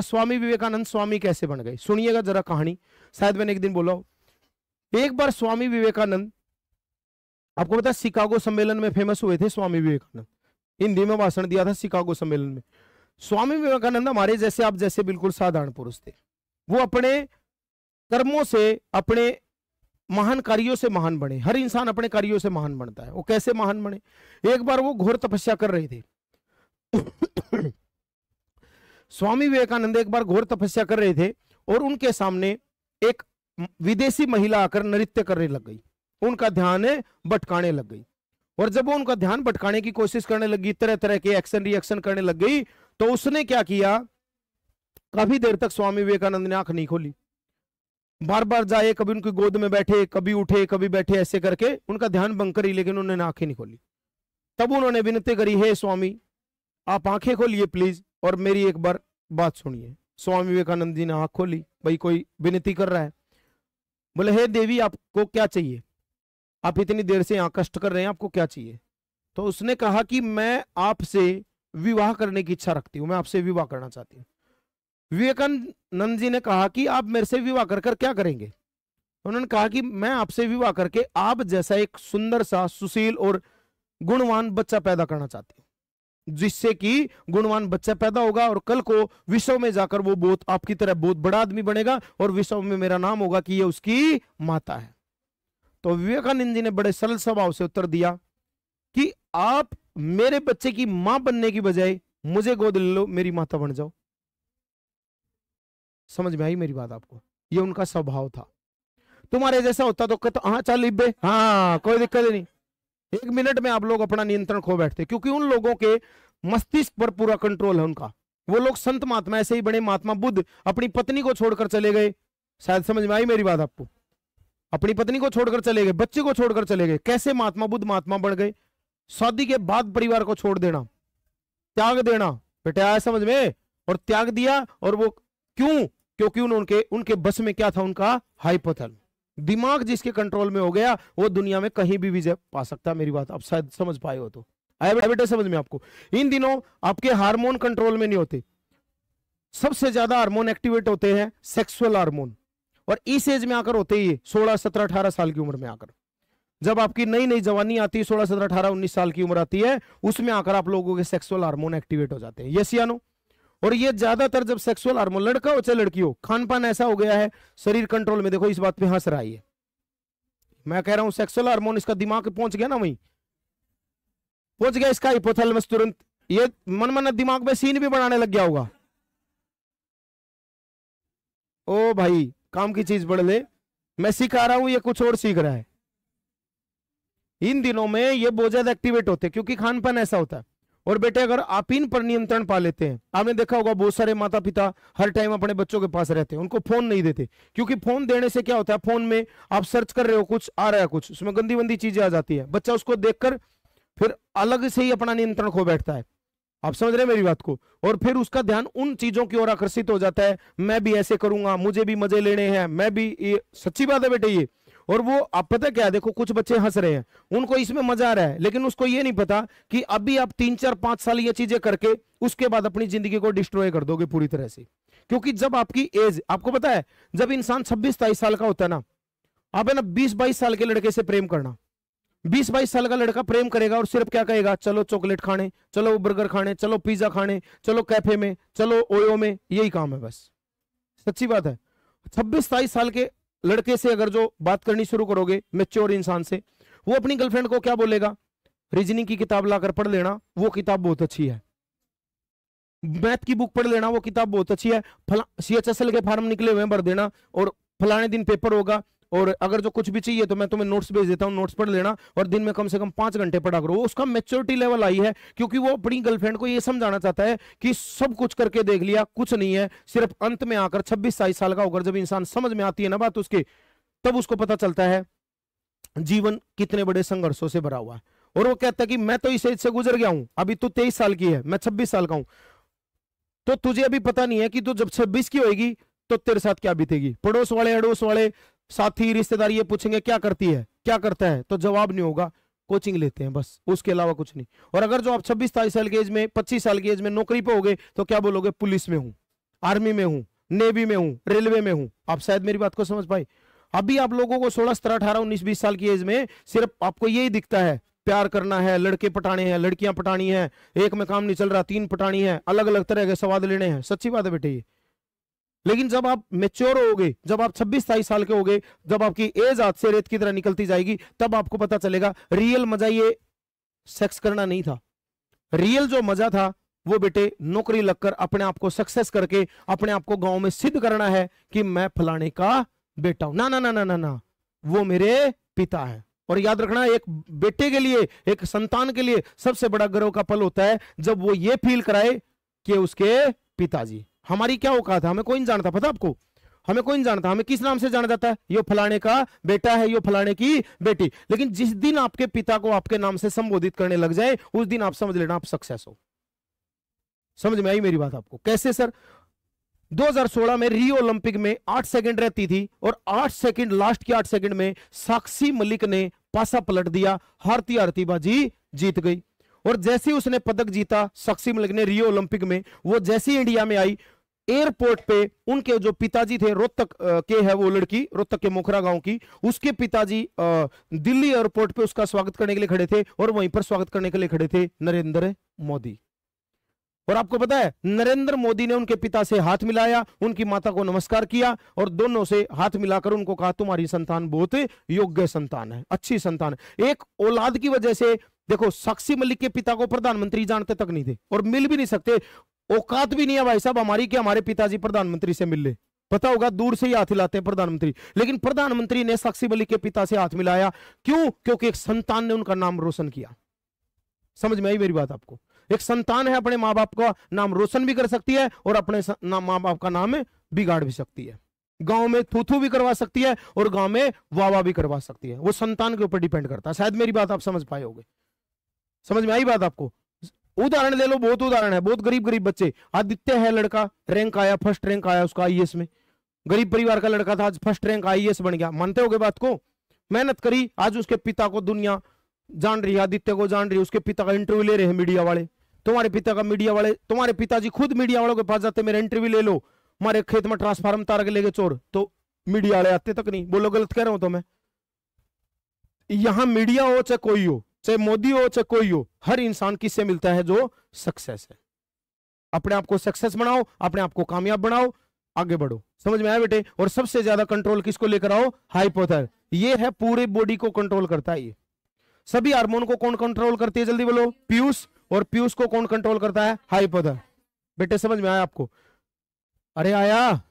स्वामी विवेकानंद स्वामी कैसे बन गए सुनिएगा जरा कहानी शायद मैंने एक दिन बोला एक बार स्वामी विवेकानंद आपको पता शिकागो सम्मेलन में फेमस हुए थे स्वामी विवेकानंद हिंदी में भाषण दिया था शिकागो सम्मेलन में स्वामी विवेकानंद हमारे जैसे आप जैसे बिल्कुल साधारण पुरुष थे वो अपने कर्मों से अपने महान कार्यों से महान बने हर इंसान अपने कार्यों से महान बनता है वो कैसे महान बने एक बार वो घोर तपस्या कर रहे थे स्वामी विवेकानंद एक बार घोर तपस्या कर रहे थे और उनके सामने एक विदेशी महिला आकर नृत्य करने लग गई उनका ध्यान भटकाने लग गई और जब वो उनका ध्यान भटकाने की कोशिश करने लगी तरह तरह के एक्शन रिएक्शन करने लग गई तो उसने क्या किया काफी देर तक स्वामी विवेकानंद ने आंख नहीं खोली बार बार जाए कभी उनकी गोद में बैठे कभी उठे कभी बैठे ऐसे करके उनका ध्यान बंक करी लेकिन उन्होंने आंखें नहीं खोली तब उन्होंने विनती करी हे स्वामी आप आंखें खोलिए प्लीज और मेरी एक बार बात सुनिए स्वामी विवेकानंद जी ने आंख खोली भाई कोई विनती कर रहा है बोले हे देवी आपको क्या चाहिए आप इतनी देर से यहाँ कष्ट कर रहे हैं आपको क्या चाहिए तो उसने कहा कि मैं आपसे विवाह करने की इच्छा रखती हूँ मैं आपसे विवाह करना चाहती हूँ विवेकानंद जी ने कहा कि आप मेरे से विवाह कर कर क्या करेंगे उन्होंने कहा कि मैं आपसे विवाह करके आप जैसा एक सुंदर सा सुशील और गुणवान बच्चा पैदा करना चाहती हूँ जिससे कि गुणवान बच्चा पैदा होगा और कल को विश्व में जाकर वो बहुत आपकी तरह बहुत बड़ा आदमी बनेगा और विश्व में मेरा नाम होगा कि ये उसकी माता है तो विवेकानंद जी ने बड़े सरल स्वभाव से उत्तर दिया कि आप मेरे बच्चे की मां बनने की बजाय मुझे गोद ले लो मेरी माता बन जाओ समझ में आई मेरी बात आपको ये उनका स्वभाव था तुम्हारे जैसा होता तो कहते हाँ चल इब्बे हाँ कोई दिक्कत नहीं एक मिनट में आप लोग अपना नियंत्रण खो बैठते क्योंकि उन लोगों के मस्तिष्क पर पूरा कंट्रोल है उनका वो लोग संत महात्मा ऐसे ही बड़े महात्मा बुद्ध अपनी पत्नी को छोड़कर चले गए शायद समझ में आई मेरी बात आपको अपनी पत्नी को छोड़कर चले गए बच्चे को छोड़कर चले गए कैसे महात्मा बुद्ध महात्मा बन गए शादी के बाद परिवार को छोड़ देना त्याग देना बेटा आया समझ में और त्याग दिया और वो क्यों क्योंकि उनके उनके बस में क्या था उनका हाइपोथल दिमाग जिसके कंट्रोल में हो गया वो दुनिया में कहीं भी विजय पा सकता है मेरी बात आप शायद समझ पाए हो तो आया बेटा समझ में आपको इन दिनों आपके हार्मोन कंट्रोल में नहीं होते सबसे ज्यादा हार्मोन एक्टिवेट होते हैं सेक्सुअल हार्मोन और इस एज में आकर होते ही सोलह सत्रह अठारह साल की उम्र में आकर जब आपकी नई नई जवानी आती है सोलह सत्रह अठारह उन्नीस साल की उम्र आती है उसमें आकर आप लोगों के सेक्सुअल हार्मोन एक्टिवेट हो जाते हैं यस या नो और ये ज्यादातर जब सेक्सुअल हार्मोन लड़का हो चाहे लड़की हो खान पान ऐसा हो गया है शरीर कंट्रोल में देखो इस बात पे हंस रहा है मैं कह रहा हूं सेक्सुअल हार्मोन इसका दिमाग पहुंच गया ना वही पहुंच गया इसका हिपोथैलेमस तुरंत ये मन मन दिमाग में सीन भी बनाने लग गया होगा ओ भाई काम की चीज बढ़ ले मैं सिखा रहा हूं ये कुछ और सीख रहा है इन दिनों में ये बहुत ज्यादा एक्टिवेट होते क्योंकि खान पान ऐसा होता है और बेटे अगर आप इन पर नियंत्रण पा लेते हैं आपने देखा होगा बहुत सारे माता पिता हर टाइम अपने बच्चों के पास रहते हैं उनको फोन नहीं देते क्योंकि फोन देने से क्या होता है फोन में आप सर्च कर रहे हो कुछ आ रहा है कुछ उसमें गंदी वंदी चीजें आ जाती है बच्चा उसको देखकर फिर अलग से ही अपना नियंत्रण खो बैठता है आप समझ रहे हैं मेरी बात को और फिर उसका ध्यान उन चीजों की ओर आकर्षित हो जाता है मैं भी ऐसे करूंगा मुझे भी मजे लेने हैं मैं भी ये सच्ची बात है बेटे ये और वो आप पता क्या देखो कुछ बच्चे हंस रहे हैं उनको इसमें मजा आ रहा है लेकिन उसको ये नहीं पता कि अभी आप तीन चार पांच साल ये चीजें करके उसके बाद अपनी जिंदगी को डिस्ट्रॉय कर दोगे पूरी तरह से क्योंकि जब आपकी एज आपको पता है जब इंसान छब्बीस तेईस साल का होता है ना आप है ना बीस बाईस साल के लड़के से प्रेम करना बीस बाईस साल का लड़का प्रेम करेगा और सिर्फ क्या कहेगा चलो चॉकलेट खाने चलो बर्गर खाने चलो पिज्जा खाने चलो कैफे में चलो ओयो में यही काम है बस सच्ची बात है छब्बीस सताईस साल के लड़के से अगर जो बात करनी शुरू करोगे मेच्योर इंसान से वो अपनी गर्लफ्रेंड को क्या बोलेगा रीजनिंग की किताब लाकर पढ़ लेना वो किताब बहुत अच्छी है मैथ की बुक पढ़ लेना वो किताब बहुत अच्छी है फला सी एच एस एल के फार्म निकले हुए भर देना और फलाने दिन पेपर होगा और अगर जो कुछ भी चाहिए तो मैं तुम्हें नोट्स भेज देता हूँ नोट्स पढ़ लेना और दिन में कम से कम पांच घंटे पढ़ा करो उसका मेच्योरिटी लेवल आई है क्योंकि वो अपनी गर्लफ्रेंड को ये समझाना चाहता है कि सब कुछ करके देख लिया कुछ नहीं है सिर्फ अंत में आकर छब्बीस साइज साल का होकर जब इंसान समझ में आती है ना बात उसके तब उसको पता चलता है जीवन कितने बड़े संघर्षों से भरा हुआ है और वो कहता है कि मैं तो इस एज से गुजर गया हूं अभी तू तेईस साल की है मैं छब्बीस साल का हूं तो तुझे अभी पता नहीं है कि तू जब छब्बीस की होगी तो तेरे साथ क्या बीतेगी पड़ोस वाले अड़ोस वाले साथी रिश्तेदार ये पूछेंगे क्या करती है क्या करता है तो जवाब नहीं होगा कोचिंग लेते हैं बस उसके अलावा कुछ नहीं और अगर जो आप छब्बीस तेईस साल के एज में पच्चीस साल के एज में नौकरी पे हो गए तो क्या बोलोगे पुलिस में हूँ आर्मी में हूँ नेवी में हूँ रेलवे में हूँ आप शायद मेरी बात को समझ पाए अभी आप लोगों को सोलह सत्रह अठारह उन्नीस बीस साल की एज में सिर्फ आपको यही दिखता है प्यार करना है लड़के पटाने हैं लड़कियां पटानी है एक में काम नहीं चल रहा तीन पटानी है अलग अलग तरह के सवाद लेने हैं सच्ची बात है बेटे ये लेकिन जब आप मेच्योर हो गए जब आप छब्बीस सताईस साल के हो गए जब आपकी एज हाथ से रेत की तरह निकलती जाएगी तब आपको पता चलेगा रियल मजा ये सेक्स करना नहीं था रियल जो मजा था वो बेटे नौकरी लगकर अपने आप को सक्सेस करके अपने आप को गांव में सिद्ध करना है कि मैं फलाने का बेटा हूं ना ना ना ना ना ना वो मेरे पिता है और याद रखना एक बेटे के लिए एक संतान के लिए सबसे बड़ा गर्व का पल होता है जब वो ये फील कराए कि उसके पिताजी हमारी क्या औकात है हमें कोई नहीं जानता पता आपको हमें कोई नहीं जानता हमें किस नाम से जाना जाता है यो फलाने का बेटा है यो फलाने की बेटी लेकिन जिस दिन आपके पिता को आपके नाम से संबोधित करने लग जाए उस दिन आप समझ लेना आप सक्सेस हो समझ में आई मेरी बात आपको कैसे सर 2016 में रियो ओलंपिक में आठ सेकंड रहती थी और आठ सेकंड लास्ट के आठ सेकंड में साक्षी मलिक ने पासा पलट दिया हारती हारती बाजी जीत गई और जैसे ही उसने पदक जीता सक्सी मलिक ने रियो ओलंपिक में वो जैसे ही इंडिया में आई एयरपोर्ट पे उनके जो पिताजी थे रोहतक के है वो लड़की रोहतक के मोखरा गांव की उसके पिताजी दिल्ली एयरपोर्ट पे उसका स्वागत करने के लिए खड़े थे और वहीं पर स्वागत करने के लिए खड़े थे नरेंद्र मोदी और आपको पता है नरेंद्र मोदी ने उनके पिता से हाथ मिलाया उनकी माता को नमस्कार किया और दोनों से हाथ मिलाकर उनको कहा तुम्हारी संतान बहुत योग्य संतान है अच्छी संतान है एक औलाद की वजह से देखो साक्षी मलिक के पिता को प्रधानमंत्री जानते तक नहीं थे और मिल भी नहीं सकते औकात भी नहीं है भाई साहब हमारी कि हमारे पिताजी प्रधानमंत्री से मिल ले पता होगा दूर से ही हाथ हिलाते हैं प्रधानमंत्री लेकिन प्रधानमंत्री ने साक्षी मलिक के पिता से हाथ मिलाया क्यों क्योंकि एक संतान ने उनका नाम रोशन किया समझ में आई मेरी बात आपको एक संतान है अपने माँ बाप का नाम रोशन भी कर सकती है और अपने माँ बाप का नाम बिगाड़ भी सकती है गांव में थूथू भी करवा सकती है और गांव में वावा भी करवा सकती है वो संतान के ऊपर डिपेंड करता है शायद मेरी बात आप समझ पाए होगे समझ में आई बात आपको उदाहरण ले लो बहुत उदाहरण है बहुत गरीब गरीब बच्चे आदित्य है लड़का रैंक आया फर्स्ट रैंक आया उसका आईएएस में गरीब परिवार का लड़का था आज फर्स्ट रैंक आईएएस बन गया मानते हो बात को मेहनत करी आज उसके पिता को दुनिया जान रही है आदित्य को जान रही है उसके पिता का इंटरव्यू ले रहे हैं मीडिया वाले तुम्हारे पिता का मीडिया वाले तुम्हारे पिताजी खुद मीडिया वालों के पास जाते मेरा इंटरव्यू ले लो हमारे खेत में ट्रांसफार्म तार के ले गए चोर तो मीडिया वाले आते तक नहीं बोलो गलत कह रहा हूं तो मैं यहां मीडिया हो चाहे कोई हो चाहे मोदी हो चाहे कोई हो हर इंसान किससे मिलता है जो सक्सेस है अपने आप को सक्सेस बनाओ अपने आप को कामयाब बनाओ आगे बढ़ो समझ में आया बेटे और सबसे ज्यादा कंट्रोल किसको लेकर आओ हाइपोथर ये है पूरे बॉडी को कंट्रोल करता है ये सभी हार्मोन को कौन कंट्रोल करती है जल्दी बोलो पीयूष और पीयूष को कौन कंट्रोल करता है हाइपोथर बेटे समझ में आया आपको अरे आया